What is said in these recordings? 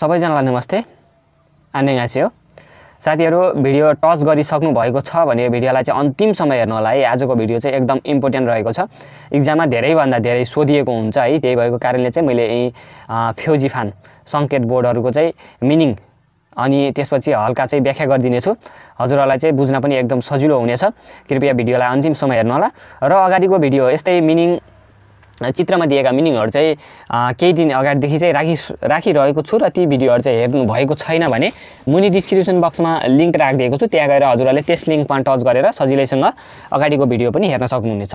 सबैजनालाई नमस्ते आन्ने घाँसी हो साथीहरू भिडियो टच गरिसक्नु भएको छ भने भिडियोलाई चाहिँ अन्तिम समय हेर्नु होला है आजको भिडियो चाहिँ एकदम इम्पोर्टेन्ट रहेको छ इक्जाममा धेरैभन्दा धेरै सोधिएको हुन्छ है त्यही भएको कारणले चाहिँ मैले यहीँ फ्योजिफान सङ्केत बोर्डहरूको चाहिँ मिनिङ अनि त्यसपछि हल्का चाहिँ व्याख्या गरिदिनेछु हजुरहरूलाई चाहिँ बुझ्न पनि एकदम सजिलो हुनेछ कृपया भिडियोलाई अन्तिम समय हेर्नु होला र अगाडिको भिडियो यस्तै मिनिङ चित्रमा दिएका मिनिङहरू चाहिँ केही दिन अगाडिदेखि चाहिँ राखि राखिरहेको छु र ती भिडियोहरू चाहिँ हेर्नु भएको छैन भने मुनि डिस्क्रिप्सन बक्समा लिङ्क राखिदिएको छु त्यहाँ गएर हजुरहरूले त्यस लिङ्कमा टच गरेर सजिलैसँग अगाडिको भिडियो पनि हेर्न सक्नुहुनेछ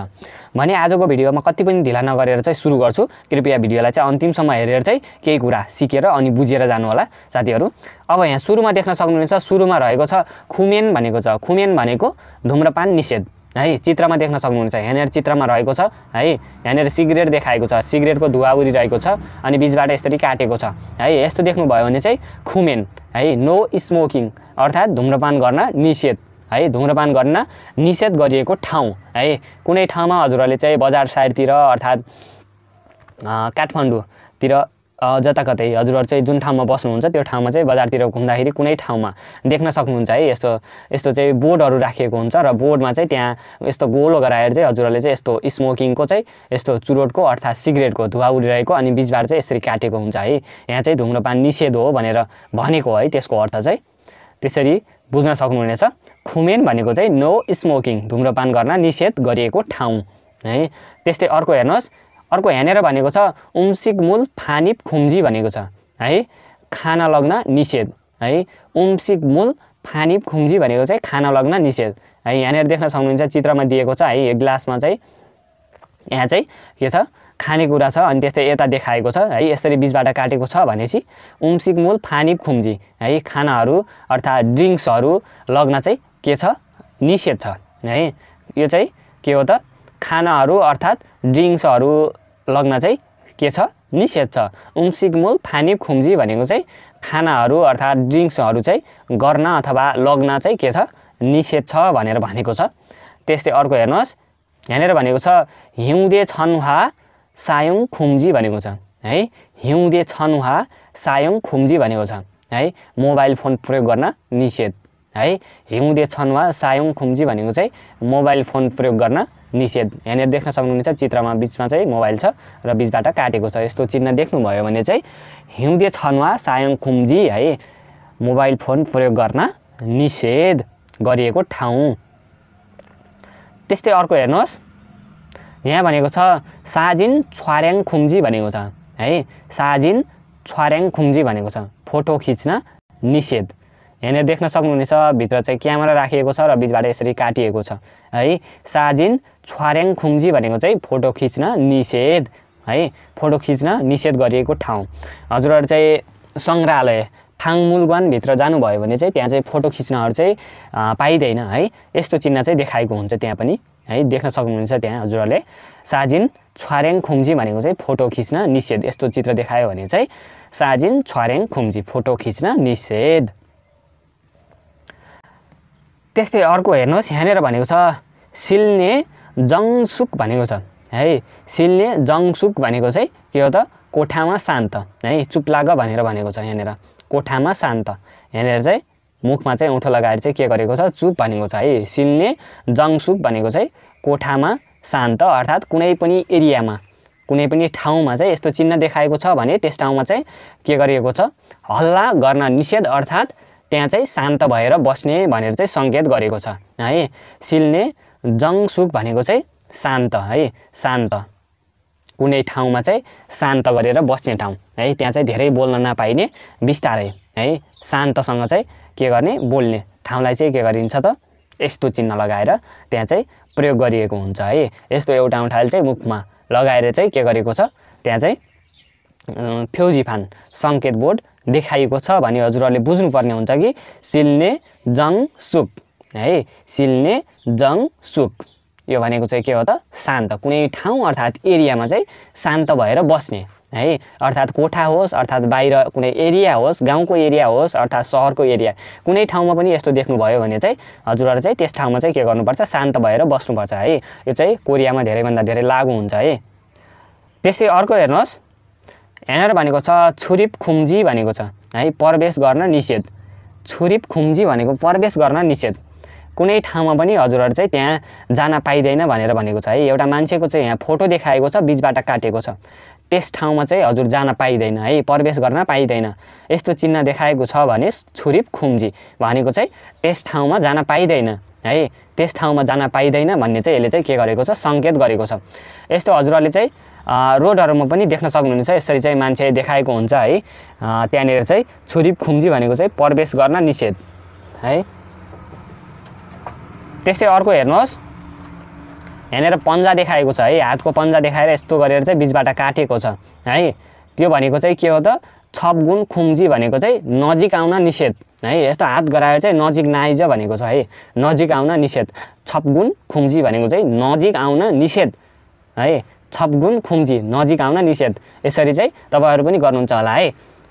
भने आजको भिडियोमा कति पनि ढिला नगरेर चाहिँ सुरु गर्छु कृपया भिडियोलाई चाहिँ अन्तिमसम्म हेरेर चाहिँ केही कुरा सिकेर अनि बुझेर जानु होला साथीहरू अब यहाँ सुरुमा देख्न सक्नुहुनेछ सुरुमा रहेको छ खुमेन भनेको छ खुमेन भनेको धुम्रपान निषेध है चित्रमा देख्न सक्नुहुन्छ यहाँनिर चित्रमा रहेको छ है यहाँनिर सिगरेट देखाएको छ सिगरेटको धुवा उरिरहेको छ अनि बिचबाट यसरी काटेको छ है यस्तो देख्नुभयो भने चाहिँ खुमेन है नो स्मोकिङ अर्थात् धुम्रपान गर्न निषेध है धुम्रपान गर्न निषेध गरिएको ठाउँ है कुनै ठाउँमा हजुरहरूले चाहिँ बजार साइडतिर अर्थात् काठमाडौँतिर जताकतै हजुरहरू चाहिँ जुन ठाउँमा बस्नुहुन्छ त्यो ठाउँमा चाहिँ बजारतिर घुम्दाखेरि कुनै ठाउँमा देख्न सक्नुहुन्छ है यस्तो यस्तो चाहिँ बोर्डहरू राखिएको हुन्छ र बोर्डमा चाहिँ त्यहाँ यस्तो गोलो गराएर चाहिँ हजुरहरूले चाहिँ यस्तो स्मोकिङको चाहिँ यस्तो चुरोटको अर्थात् सिगरेटको धुवा उडिरहेको अनि बिचबार चाहिँ यसरी काटेको हुन्छ है यहाँ चाहिँ धुम्रपान निषेध हो भनेर भनेको है त्यसको अर्थ चाहिँ त्यसरी बुझ्न सक्नुहुनेछ खुमेन भनेको चाहिँ नो स्मोकिङ धुम्रपान गर्न निषेध गरिएको ठाउँ है त्यस्तै अर्को हेर्नुहोस् अर्को यहाँनिर भनेको छ उम्सिक मूल फानिप खुम्जी भनेको छ है खाना लग्न निषेध है उम्सिक मूल फानिप खुम्जी भनेको चाहिँ खाना लग्न निषेध है यहाँनिर देख्न सक्नुहुन्छ चित्रमा दिएको छ है यो ग्लासमा चाहिँ यहाँ चाहिँ के छ खानेकुरा छ अनि त्यस्तै यता देखाएको छ है यसरी बिचबाट काटेको छ भनेपछि उम्सिक मूल फानिप खुम्जी है खानाहरू अर्थात् ड्रिङ्क्सहरू लग्न चाहिँ के छ निषेध छ है यो चाहिँ के हो त खानाहरू अर्थात् ड्रिङ्क्सहरू लग्न चाहिँ के छ निषेध छ मूल फानी खुम्जी भनेको चाहिँ खानाहरू अर्थात् ड्रिङ्क्सहरू चाहिँ गर्न अथवा लग्न चाहिँ के छ निषेध छ भनेर भनेको छ त्यस्तै अर्को हेर्नुहोस् यहाँनिर भनेको छ हिउँदे छनुहा सायौँ खुम्जी भनेको छ है हिउँदे छनुहा सायौँ खुम्जी भनेको छ है मोबाइल फोन प्रयोग गर्न निषेध है हिउँदे छनुहा सायौँ खुम्जी भनेको चाहिँ मोबाइल फोन प्रयोग गर्न निषेध यहाँनिर देख्न सक्नुहुनेछ चित्रमा बिचमा चाहिँ मोबाइल छ र बिचबाट काटेको छ यस्तो चिन्ह देख्नुभयो भने चाहिँ हिउँदे छनुवा सायङ खुम्जी है मोबाइल फोन प्रयोग गर्न निषेध गरिएको ठाउँ त्यस्तै अर्को हेर्नुहोस् यहाँ भनेको छ साजिन छ्वार्याङ खुम्जी भनेको छ है साजिन छ्वार्याङ खुम्जी भनेको छ फोटो खिच्न निषेध यहाँनिर देख्न सक्नुहुनेछ भित्र चाहिँ क्यामेरा राखिएको छ र बिचबाट यसरी काटिएको छ है साजिन छ्वार्याङ खुम्जी भनेको चाहिँ फोटो खिच्न निषेध है फोटो खिच्न निषेध गरिएको ठाउँ हजुरहरू चाहिँ सङ्ग्रहालय फाङमुलगनभित्र जानुभयो भने चाहिँ त्यहाँ चाहिँ फोटो खिच्नहरू चाहिँ पाइँदैन है यस्तो चिन्ह चाहिँ देखाएको हुन्छ त्यहाँ पनि है देख्न सक्नुहुन्छ त्यहाँ हजुरहरूले साजिन छ्वार्याङ खुम्जी भनेको चाहिँ फोटो खिच्न निषेध यस्तो चित्र देखायो भने चाहिँ साजिन छ्वार्याङ खुम्जी फोटो खिच्न निषेध त्यस्तै अर्को हेर्नुहोस् यहाँनिर भनेको छ सिल्ने जङसुक भनेको छ है सिल्ने जङसुक भनेको चाहिँ के हो त कोठामा शान्त है चुप्लाग भनेर भनेको छ यहाँनिर कोठामा शान्त यहाँनिर चाहिँ मुखमा चाहिँ उठो लगाएर चाहिँ के गरेको छ चुप भनेको छ है सिल्ने जङसुक भनेको चाहिँ कोठामा शान्त अर्थात् कुनै पनि एरियामा कुनै पनि ठाउँमा चाहिँ यस्तो चिन्ह देखाएको छ भने त्यस ठाउँमा चाहिँ के गरिएको छ हल्ला गर्न निषेध अर्थात् त्यहाँ चाहिँ शान्त भएर बस्ने भनेर चाहिँ सङ्केत गरेको छ है सिल्ने जङसुक भनेको चाहिँ शान्त है शान्त कुनै ठाउँमा चाहिँ शान्त गरेर बस्ने ठाउँ है त्यहाँ चाहिँ धेरै बोल्न नपाइने बिस्तारै है शान्तसँग चाहिँ के गर्ने बोल्ने ठाउँलाई चाहिँ के गरिन्छ त यस्तो चिन्ह लगाएर त्यहाँ चाहिँ प्रयोग गरिएको हुन्छ है यस्तो एउटा उठाइल चाहिँ मुखमा लगाएर चाहिँ के गरेको छ त्यहाँ चाहिँ फ्युजिफान सङ्केत बोर्ड देखाइएको छ भने हजुरहरूले बुझ्नुपर्ने हुन्छ कि सिल्ने जङ सुप है सिल्ने जङ सुप यो भनेको चाहिँ के हो त शान्त कुनै ठाउँ अर्थात् एरियामा चाहिँ शान्त भएर बस्ने है अर्थात् कोठा होस् अर्थात् बाहिर कुनै एरिया होस् गाउँको एरिया होस् अर्थात् सहरको एरिया कुनै ठाउँमा पनि यस्तो देख्नुभयो भने चाहिँ हजुरहरू चाहिँ त्यस ठाउँमा चाहिँ के गर्नुपर्छ शान्त भएर बस्नुपर्छ है यो चाहिँ कोरियामा धेरैभन्दा धेरै लागु हुन्छ है त्यसै अर्को हेर्नुहोस् हेनर भनेको छ छुरिप खुम्जी भनेको छ है प्रवेश गर्न निषेध छुरिप खुम्जी भनेको प्रवेश गर्न निषेध कुनै ठाउँमा पनि हजुरहरू चाहिँ त्यहाँ जान पाइँदैन भनेर भनेको छ है एउटा मान्छेको चाहिँ यहाँ फोटो देखाएको छ बिचबाट काटेको छ त्यस ठाउँमा चाहिँ हजुर जान पाइँदैन है प्रवेश गर्न पाइँदैन यस्तो चिन्ह देखाएको छ भने छुरिप खुम्जी भनेको चाहिँ त्यस ठाउँमा जान पाइँदैन है त्यस ठाउँमा जान पाइँदैन भन्ने चाहिँ यसले चाहिँ के गरेको छ सङ्केत गरेको छ यस्तो हजुरहरूले चाहिँ रोडहरूमा पनि देख्न सक्नुहुन्छ यसरी चाहिँ मान्छे देखाएको हुन्छ है त्यहाँनिर चाहिँ छुरी खुम्जी भनेको चाहिँ प्रवेश गर्न निषेध है त्यस्तै अर्को हेर्नुहोस् यहाँनिर पन्जा देखाएको छ है हातको पन्जा देखाएर यस्तो गरेर चाहिँ बिचबाट काटेको छ है त्यो भनेको चाहिँ के हो त छपगुन खुम्जी भनेको चाहिँ नजिक आउन निषेध है यस्तो हात गराएर चाहिँ नजिक नआइज भनेको छ है नजिक आउन निषेध छपगुन खुम्जी भनेको चाहिँ नजिक आउन निषेध है छपगुन खुम्जी नजिक आउन निषेध यसरी चाहिँ तपाईँहरू पनि गर्नुहुन्छ होला है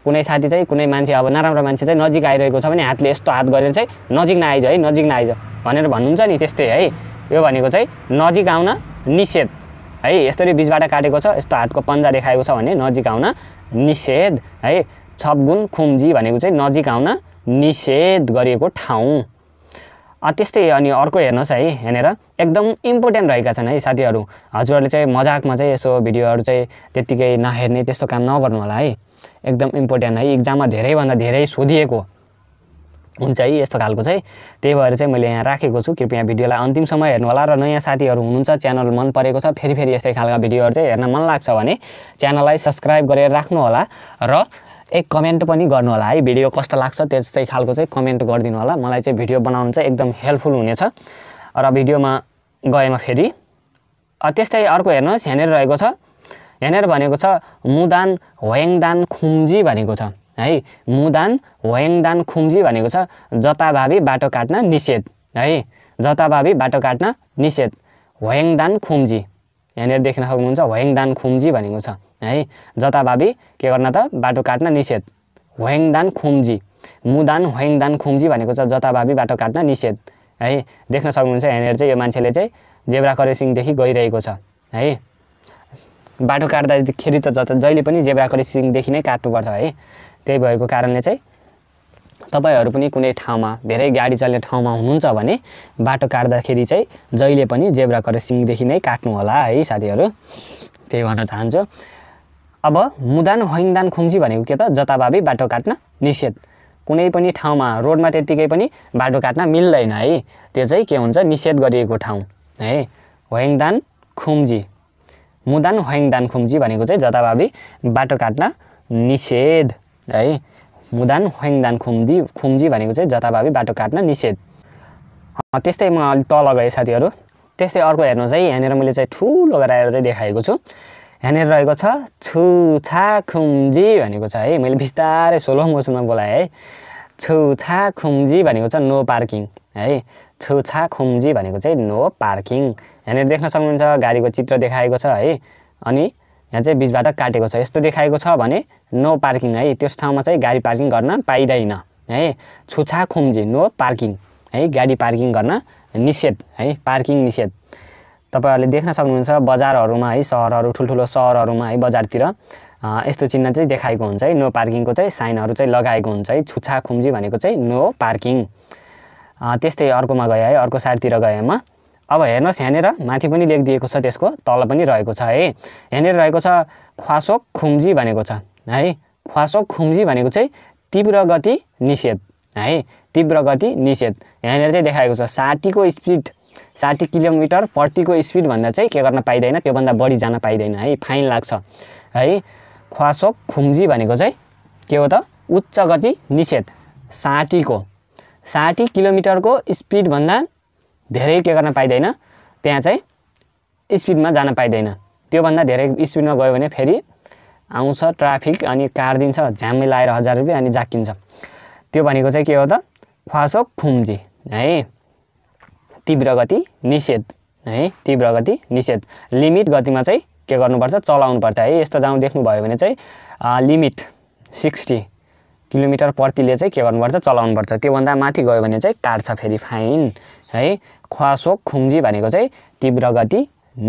कुनै साथी चाहिँ कुनै मान्छे अब नराम्रो मान्छे चाहिँ नजिक आइरहेको छ भने हातले यस्तो हात गरेर चाहिँ नजिक नआइज है नजिक नआइज भनेर भन्नुहुन्छ नि त्यस्तै है यो भनेको चाहिँ नजिक आउन निषेध है यसरी बिचबाट काटेको छ यस्तो हातको पन्जा देखाएको छ भने नजिक आउन निषेध है छपगुन खुम्जी भनेको चाहिँ नजिक आउन निषेध गरिएको ठाउँ त्यस्तै अनि अर्को हेर्नुहोस् है यहाँनिर एकदम इम्पोर्टेन्ट रहेका छन् है साथीहरू हजुरहरूले चाहिँ मजाकमा चाहिँ यसो भिडियोहरू चाहिँ त्यत्तिकै नहेर्ने त्यस्तो काम नगर्नु होला है एकदम इम्पोर्टेन्ट है इक्जाममा धेरैभन्दा धेरै सोधिएको हुन्छ है यस्तो खालको चाहिँ त्यही भएर चाहिँ मैले यहाँ राखेको छु कृपया भिडियोलाई अन्तिम समय हेर्नु होला र नयाँ साथीहरू हुनुहुन्छ च्यानल मन परेको छ फेरि फेरि यस्तै खालका भिडियोहरू चाहिँ हेर्न मन लाग्छ भने च्यानललाई सब्सक्राइब गरेर राख्नु होला र एक कमेन्ट पनि गर्नु होला है भिडियो कस्तो लाग्छ त्यस्तै खालको चाहिँ कमेन्ट गरिदिनु होला मलाई चाहिँ भिडियो बनाउनु चाहिँ एकदम हेल्पफुल हुनेछ र भिडियोमा गएमा फेरि त्यस्तै अर्को हेर्नुहोस् यहाँनिर रहेको छ यहाँनिर भनेको छ मुदान होयङदान खुम्जी भनेको छ है मुदान होयङदान खुम्जी भनेको छ जताभावी बाटो काट्न निषेध है जताभावी बाटो काट्न निषेध होयङदान खुम्जी यहाँनिर देख्न सक्नुहुन्छ होयङदान खुम्जी भनेको छ है जताभावी के गर्न त बाटो काट्न निषेध होङदान खुम्जी मुदान होङदान खुम्जी भनेको छ जताभावी बाटो काट्न निषेध है देख्न सक्नुहुन्छ यहाँनिर चाहिँ यो मान्छेले चाहिँ जेब्रा करेसिङदेखि गइरहेको छ है बाटो काट्दाखेरि त जता जहिले पनि जेब्रा करेसिङदेखि नै काट्नुपर्छ है त्यही भएको कारणले चाहिँ तपाईँहरू पनि कुनै ठाउँमा धेरै गाडी चल्ने ठाउँमा हुनुहुन्छ भने बाटो काट्दाखेरि चाहिँ जहिले पनि जेब्रा करेसिङदेखि नै काट्नु होला है साथीहरू त्यही भन्न चाहन्छु अब मुदान होइङदान खुम्ची भनेको के त जताभावी बाटो काट्न निषेध कुनै पनि ठाउँमा रोडमा त्यत्तिकै पनि बाटो काट्न मिल्दैन है त्यो चाहिँ के हुन्छ निषेध गरिएको ठाउँ है होइङदान खुम्जी मुदान होइङदान खुम्जी भनेको चाहिँ जताभावी बाटो काट्न निषेध है मुदान होइङदान खुम्जी खुम्जी भनेको चाहिँ जताभावी बाटो काट्न निषेध त्यस्तै म अलिक तल गएँ साथीहरू त्यस्तै अर्को हेर्नुहोस् है यहाँनिर मैले चाहिँ ठुलो गराएर चाहिँ देखाएको छु यहाँनिर रहेको छ छु छा खुम्जी भनेको छ है मैले बिस्तारै सोलो मोसनमा बोलाएँ है छा खुम्जी भनेको छ नो पार्किङ है छा खुम्जी भनेको चाहिँ नो पार्किङ यहाँनिर देख्न सक्नुहुन्छ गाडीको चित्र देखाएको छ है अनि यहाँ चाहिँ बिचबाट काटेको छ यस्तो देखाएको छ भने नो पार्किङ है त्यस ठाउँमा चाहिँ गाडी पार्किङ गर्न पाइँदैन है छुछा खुम्जी नो पार्किङ है गाडी पार्किङ गर्न निषेध है पार्किङ निषेध तपाईँहरूले देख्न सक्नुहुन्छ बजारहरूमा है सहरहरू ठुल्ठुलो सहरहरूमा है बजारतिर यस्तो चिन्ह चाहिँ देखाएको हुन्छ है नो पार्किङको चाहिँ साइनहरू चाहिँ लगाएको हुन्छ है छुच्छा खुम्जी भनेको चाहिँ नो पार्किङ त्यस्तै अर्कोमा गएँ है अर्को साइडतिर गएँ म अब हेर्नुहोस् यहाँनिर माथि पनि लेखिदिएको छ त्यसको तल पनि रहेको छ है यहाँनिर रहेको छ ख्वासोक खुम्जी भनेको छ है ख्वासोक खुम्जी भनेको चाहिँ तीव्र गति निषेध है तीव्र गति निषेध यहाँनिर चाहिँ देखाएको छ साठीको स्पिड साठी किलोमिटर प्रतिको स्पिडभन्दा चाहिँ के गर्न पाइँदैन त्योभन्दा बढी जान पाइँदैन है फाइन लाग्छ है ख्वासोक खुम्जी भनेको चाहिँ के हो त उच्च गति निषेध साठीको साठी किलोमिटरको स्पिडभन्दा धेरै के गर्न पाइँदैन त्यहाँ चाहिँ स्पिडमा जान पाइँदैन त्योभन्दा धेरै स्पिडमा गयो भने फेरि आउँछ ट्राफिक अनि कार दिन्छ झ्यामै लाएर हजार रुपियाँ अनि जाकिन्छ त्यो भनेको चाहिँ के हो त ख्वासोक खुम्जी है तीव्र गति निषेध है तीव्र गति निषेध लिमिट गतिमा चाहिँ के गर्नुपर्छ चलाउनु पर्छ है यस्तो जाउँ देख्नुभयो भने चाहिँ लिमिट सिक्सटी किलोमिटर प्रतिले चाहिँ के गर्नुपर्छ चलाउनुपर्छ त्योभन्दा माथि गयो भने चाहिँ काट्छ फेरि फाइन है ख्वासो खुम्जी भनेको चाहिँ तीव्र गति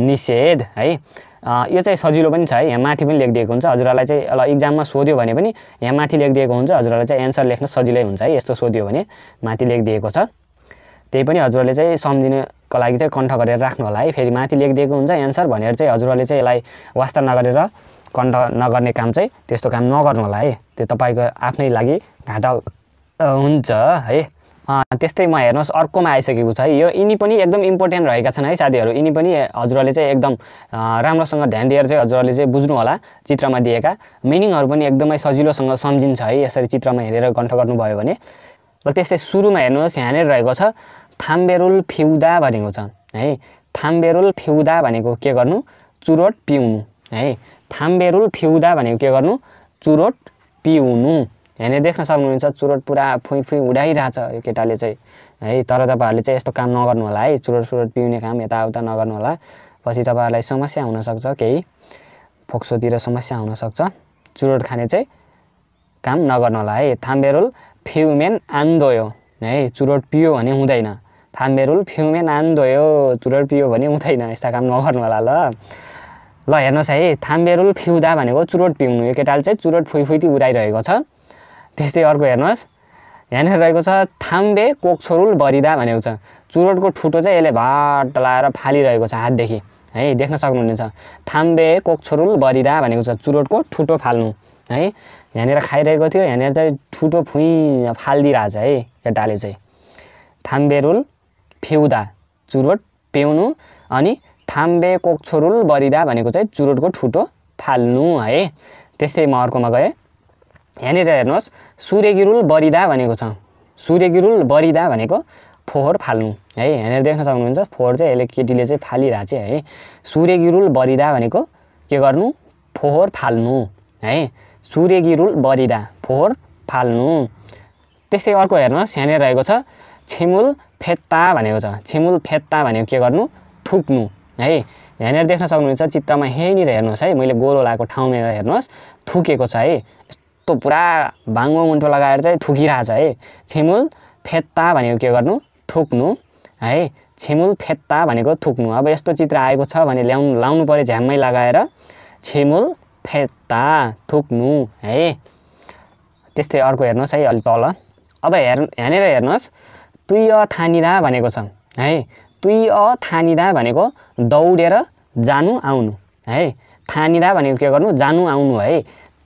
निषेध है यो चाहिँ सजिलो पनि छ है यहाँ माथि पनि लेखिदिएको हुन्छ हजुरहरूलाई चाहिँ ल इक्जाममा सोध्यो भने पनि यहाँ माथि लेखिदिएको हुन्छ हजुरहरूलाई चाहिँ एन्सर लेख्न सजिलै हुन्छ है यस्तो सोध्यो भने माथि लेखिदिएको छ त्यही पनि हजुरहरूले चाहिँ सम्झिनुको लागि चाहिँ कण्ठ गरेर राख्नु होला है फेरि माथि लेखिदिएको हुन्छ एन्सर भनेर चाहिँ हजुरहरूले चाहिँ यसलाई वास्ता नगरेर कण्ठ नगर्ने काम चाहिँ त्यस्तो काम नगर्नु होला है त्यो तपाईँको आफ्नै लागि घाटा हुन्छ है त्यस्तै म हेर्नुहोस् अर्कोमा आइसकेको छ है यो यिनी पनि एकदम इम्पोर्टेन्ट रहेका छन् है साथीहरू यिनी पनि हजुरहरूले चाहिँ एकदम राम्रोसँग ध्यान दिएर चाहिँ हजुरहरूले चाहिँ बुझ्नु होला चित्रमा दिएका मिनिङहरू पनि एकदमै सजिलोसँग सम्झिन्छ है यसरी चित्रमा हेरेर कण्ठ गर्नुभयो भने र त्यस्तै सुरुमा हेर्नुहोस् यहाँनिर रहेको छ थाम्बेरुल फिउदा भनेको छ है थाम्बेरुल फिउदा भनेको के गर्नु चुरोट पिउनु है थाम्बेरुल फिउदा भनेको के गर्नु चुरोट पिउनु यहाँनिर देख्न सक्नुहुन्छ चुरोट पुरा फुइँ फुइँ उडाइरहेछ यो केटाले चाहिँ है तर तपाईँहरूले चाहिँ यस्तो काम नगर्नु होला है चुरोट सुरोट पिउने काम यताउता नगर्नु होला पछि तपाईँहरूलाई समस्या हुनसक्छ केही फोक्सोतिर समस्या हुनसक्छ चुरोट खाने चाहिँ काम नगर्नु होला है थाम्बेरुल फ्युमेन आन्दोयो है चुरोट पियो भने हुँदैन थाम्बेरुल फ्युमेन आन्दोयो चुरोट पियो भने हुँदैन यस्ता काम नगर्नु होला ल ल हेर्नुहोस् है थाम्बेरुल फिउँदा भनेको चुरोट पिउनु यो केटाले चाहिँ चुरोट फुइफुइती उडाइरहेको छ त्यस्तै अर्को हेर्नुहोस् यहाँनिर रहेको छ थाम्बे कोक्छोरुल बरिदा भनेको छ चुरोटको ठुटो चाहिँ यसले भाट लाएर फालिरहेको छ हातदेखि है देख्न सक्नुहुनेछ थाम्बे कोक्छोरुल बरिदा भनेको छ चुरोटको ठुटो फाल्नु है यहाँनिर खाइरहेको थियो यहाँनिर चाहिँ ठुटो फुइँ फालिदिइरहेछ है केटाले चाहिँ थाम्बेरुल फेउदा चुरोट पिउनु अनि थाम्बे कोक्छोरुल बरिदा भनेको चाहिँ चुरोटको ठुटो फाल्नु है त्यस्तै म अर्कोमा गएँ यहाँनिर हेर्नुहोस् सूर्यगिरुल बरिदा भनेको छ सूर्यगिरुल बरिदा भनेको फोहोर फाल्नु है यहाँनिर देख्न सक्नुहुन्छ फोहोर चाहिँ यसले केटीले चाहिँ फालिरहेको छ है सूर्यगिरुल बरिदा भनेको के गर्नु फोहोर फाल्नु है सुरेगी रुल बरिदा फोहोर फाल्नु त्यस्तै अर्को हेर्नुहोस् यहाँनिर रहेको छ छिमुल फेत्ता भनेको छ छिमुल फेत्ता भनेको के गर्नु थुक्नु है यहाँनिर देख्न सक्नुहुन्छ चित्रमा यहीँनिर हेर्नुहोस् है मैले गोलो लगाएको ठाउँनिर हेर्नुहोस् थुकेको छ है यस्तो पुरा भाङ्गो मुन्टो लगाएर चाहिँ थुकिरहेछ है छिमुल फेत्ता भनेको के गर्नु थुक्नु है छिमुल फेत्ता भनेको थुक्नु अब यस्तो चित्र आएको छ भने ल्याउनु लाउनु पऱ्यो झ्याम्मै लगाएर छिमुल फेत्ता थुक्नु है त्यस्तै अर्को हेर्नुहोस् है अलि तल अब हेर् यहाँनिर हेर्नुहोस् अ थानिदा भनेको छ है अ थानिदा भनेको दौडेर जानु आउनु है थानिदा भनेको के गर्नु जानु आउनु है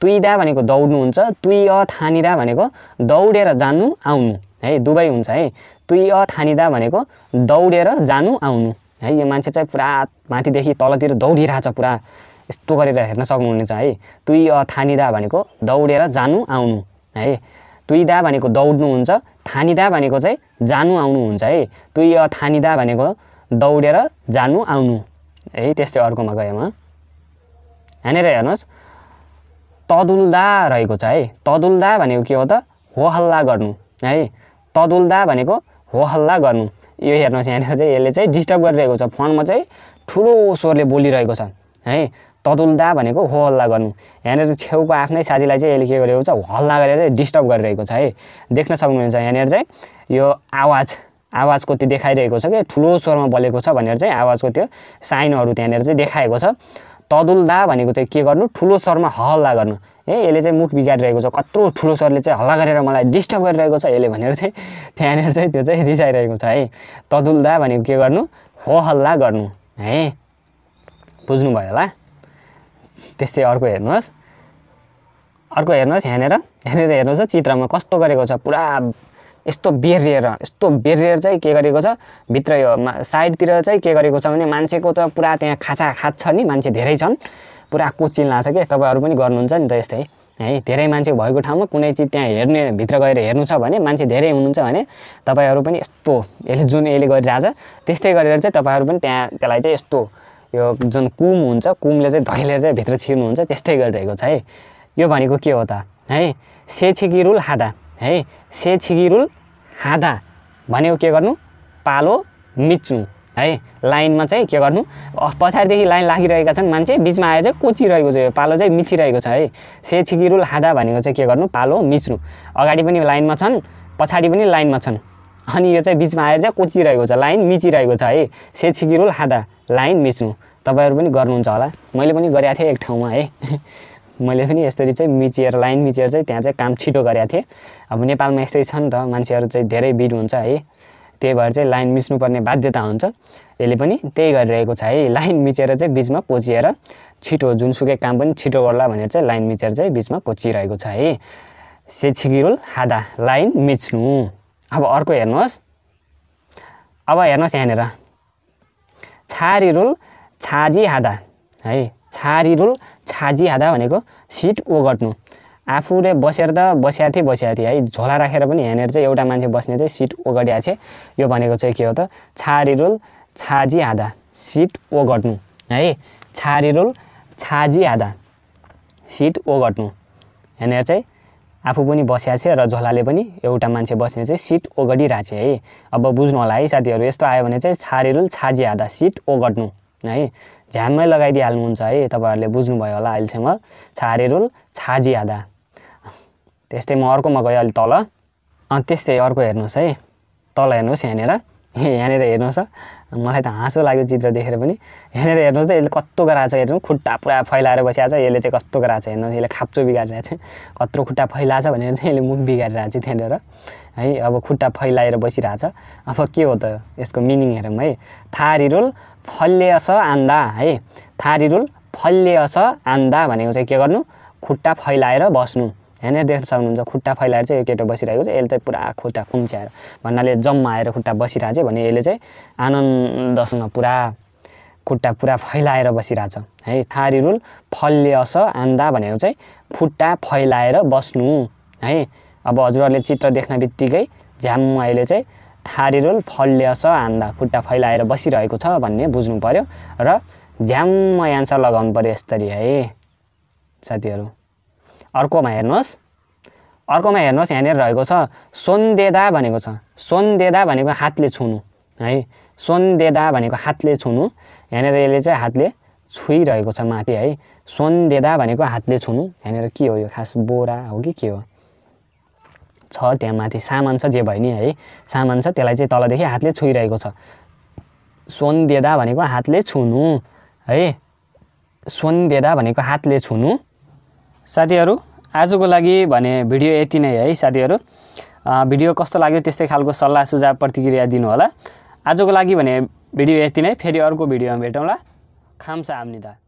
तुइदा भनेको दौड्नु हुन्छ तुय थानिदा भनेको दौडेर जानु आउनु है दुवै हुन्छ है अ थानिदा भनेको दौडेर जानु आउनु है यो मान्छे चाहिँ पुरा माथिदेखि तलतिर दौडिरहेछ पुरा यस्तो गरेर हेर्न सक्नुहुनेछ है तुई थानिदा भनेको दौडेर जानु आउनु है तुइदा भनेको दौड्नुहुन्छ थानिदा भनेको चाहिँ जानु आउनुहुन्छ है तुई थानिदा भनेको दौडेर जानु आउनु है त्यस्तै अर्कोमा गएँ म यहाँनिर हेर्नुहोस् तदुल्दा रहेको छ है तदुल्दा भनेको के हो त हो हल्ला गर्नु है तदुल्दा भनेको हो हल्ला गर्नु यो हेर्नुहोस् यहाँनिर चाहिँ यसले चाहिँ डिस्टर्ब गरिरहेको छ फोनमा चाहिँ ठुलो स्वरले बोलिरहेको छ है तदुल्दा भनेको हो हल्ला गर्नु यहाँनिर छेउको आफ्नै साथीलाई चाहिँ यसले के गरेको छ हल्ला गरेर डिस्टर्ब गरिरहेको छ है देख्न सक्नुहुन्छ यहाँनिर चाहिँ यो आवाज आवाजको त्यो देखाइरहेको छ कि ठुलो स्वरमा बोलेको छ भनेर चाहिँ आवाजको त्यो साइनहरू त्यहाँनिर चाहिँ देखाएको छ तदुल्दा भनेको चाहिँ के गर्नु ठुलो स्वरमा हल्ला गर्नु है यसले चाहिँ मुख बिगारिरहेको छ कत्रो ठुलो स्वरले चाहिँ हल्ला गरेर मलाई डिस्टर्ब गरिरहेको छ यसले भनेर चाहिँ त्यहाँनिर चाहिँ त्यो चाहिँ रिसाइरहेको छ है तदुल्दा भनेको के गर्नु हो हल्ला गर्नु है बुझ्नुभयो होला त्यस्तै अर्को हेर्नुहोस् अर्को हेर्नुहोस् यहाँनिर यहाँनिर हेर्नुहोस् चित्रमा कस्तो गरेको छ पुरा यस्तो बेरिएर यस्तो बेरिएर चाहिँ के गरेको छ भित्र यो साइडतिर चाहिँ के गरेको छ भने मान्छेको त पुरा त्यहाँ खाचा खाँच छ नि मान्छे धेरै छन् पुरा कोचिन लान्छ कि तपाईँहरू पनि गर्नुहुन्छ नि त यस्तै है धेरै मान्छे भएको ठाउँमा कुनै चिज त्यहाँ हेर्ने भित्र गएर हेर्नु छ भने मान्छे धेरै हुनुहुन्छ भने तपाईँहरू पनि यस्तो यसले जुन यसले गरिरहेछ त्यस्तै गरेर चाहिँ तपाईँहरू पनि त्यहाँ त्यसलाई चाहिँ यस्तो यो जुन कुम हुन्छ कुमले चाहिँ धैलेर चाहिँ भित्र छिर्नुहुन्छ त्यस्तै गरिरहेको छ है यो भनेको के हो त है से छिगिरुल हादा है से छिगिरुल हादा भनेको के गर्नु पालो मिच्नु है लाइनमा चाहिँ के गर्नु पछाडिदेखि लाइन लागिरहेका छन् मान्छे बिचमा आएर चाहिँ कोचिरहेको छ यो पालो चाहिँ मिचिरहेको छ है से छिगिरुल हादा भनेको चाहिँ के गर्नु पालो मिच्नु अगाडि पनि लाइनमा छन् पछाडि पनि लाइनमा छन् अनि यो चाहिँ बिचमा आएर चाहिँ कोचिरहेको छ लाइन मिचिरहेको छ है सेछिकी रुल हादा लाइन मिच्नु तपाईँहरू पनि गर्नुहुन्छ होला मैले पनि गरेको थिएँ एक ठाउँमा है मैले पनि यसरी चाहिँ मिचिएर लाइन मिचिएर चाहिँ त्यहाँ चाहिँ काम छिटो गरेको थिएँ अब नेपालमा यस्तै छ नि त मान्छेहरू चाहिँ धेरै भिड हुन्छ है त्यही भएर चाहिँ लाइन मिच्नुपर्ने बाध्यता हुन्छ यसले पनि त्यही गरिरहेको छ है लाइन मिचेर चाहिँ बिचमा कोचिएर छिटो जुनसुकै काम पनि छिटो गर्ला भनेर चाहिँ लाइन मिचेर चाहिँ बिचमा कोचिरहेको छ है सेछिकिरुल हादा लाइन मिच्नु अब अर्को हेर्नुहोस् अब हेर्नुहोस् यहाँनिर छारी रुल छाजी हादा है छारी रुल छाजी हादा भनेको सिट ओगट्नु आफूले बसेर त बसिया थिएँ बसिया थिएँ है झोला राखेर पनि यहाँनिर चाहिँ एउटा मान्छे बस्ने चाहिँ सिट ओगटिया थिएँ यो भनेको चाहिँ के हो त छारी रुल छाजी हादा सिट ओगट्नु है छारी रुल छाजी हादा सिट ओगट्नु यहाँनिर चाहिँ आफू पनि बसिया छ र झोलाले पनि एउटा मान्छे बस्ने चाहिँ सिट ओगडिरहेको छ है अब बुझ्नु होला है साथीहरू यस्तो आयो भने चाहिँ छारेरुल छाजी आधा सिट ओगड्नु है झ्याममै लगाइदिइहाल्नुहुन्छ है तपाईँहरूले बुझ्नुभयो होला अहिलेसम्म छारेरुल छाजी आधा त्यस्तै म अर्कोमा गएँ अलि तल त्यस्तै अर्को हेर्नुहोस् है तल हेर्नुहोस् यहाँनिर यहाँनिर हेर्नुहोस् मलाई त हाँसो लाग्यो चित्र देखेर पनि यहाँनिर हेर्नुहोस् त यसले कस्तो गराएको छ हेर्नु खुट्टा पुरा फैलाएर बसिरहेको छ यसले चाहिँ कस्तो गराएको छ हेर्नुहोस् यसले खाप्चो बिगारिरहेको छ कत्रो खुट्टा फैलाएछ भनेर चाहिँ यसले मुख बिगारिरहेको छ त्यहाँनिर है अब खुट्टा फैलाएर बसिरहेछ अब के हो त यसको मिनिङ हेरौँ है थारी रुल अस आन्दा है थारी फल्ले अस आन्दा भनेको चाहिँ के गर्नु खुट्टा फैलाएर बस्नु यहाँनिर देख्न सक्नुहुन्छ खुट्टा फैलाएर चाहिँ यो केटो बसिरहेको छ यसले चाहिँ पुरा खुट्टा खुम्च्याएर भन्नाले जम्मा आएर खुट्टा बसिरहेको छ भने यसले चाहिँ आनन्दसँग पुरा खुट्टा पुरा फैलाएर बसिरहेछ है थारी रुल अस आन्दा भनेको चाहिँ खुट्टा फैलाएर बस्नु है अब हजुरहरूले चित्र देख्न बित्तिकै झ्याम्म अहिले चाहिँ थारी रुल अस आन्दा खुट्टा फैलाएर बसिरहेको छ भन्ने बुझ्नु पऱ्यो र झ्याम्म एन्सर लगाउनु पऱ्यो यसरी है साथीहरू अर्कोमा हेर्नुहोस् अर्कोमा हेर्नुहोस् यहाँनिर रहेको छ सोन्देदा भनेको छ सोन्देदा भनेको हातले छुनु है सोन्देदा भनेको हातले छुनु यहाँनिर यसले चाहिँ हातले छुइरहेको छ माथि है सोन्देदा भनेको हातले छुनु यहाँनिर के हो यो खास बोरा हो कि के हो छ त्यहाँ माथि सामान छ जे भयो नि है सामान छ त्यसलाई चाहिँ तलदेखि हातले छुइरहेको छ सोन्देदा भनेको हातले छुनु है सोन्देदा भनेको हातले छुनु साथीहरू आजको लागि भने भिडियो यति नै है साथीहरू भिडियो कस्तो लाग्यो त्यस्तै खालको सल्लाह सुझाव प्रतिक्रिया दिनुहोला आजको लागि भने भिडियो यति नै फेरि अर्को भिडियोमा भेटौँला खाम्सा आम्निदा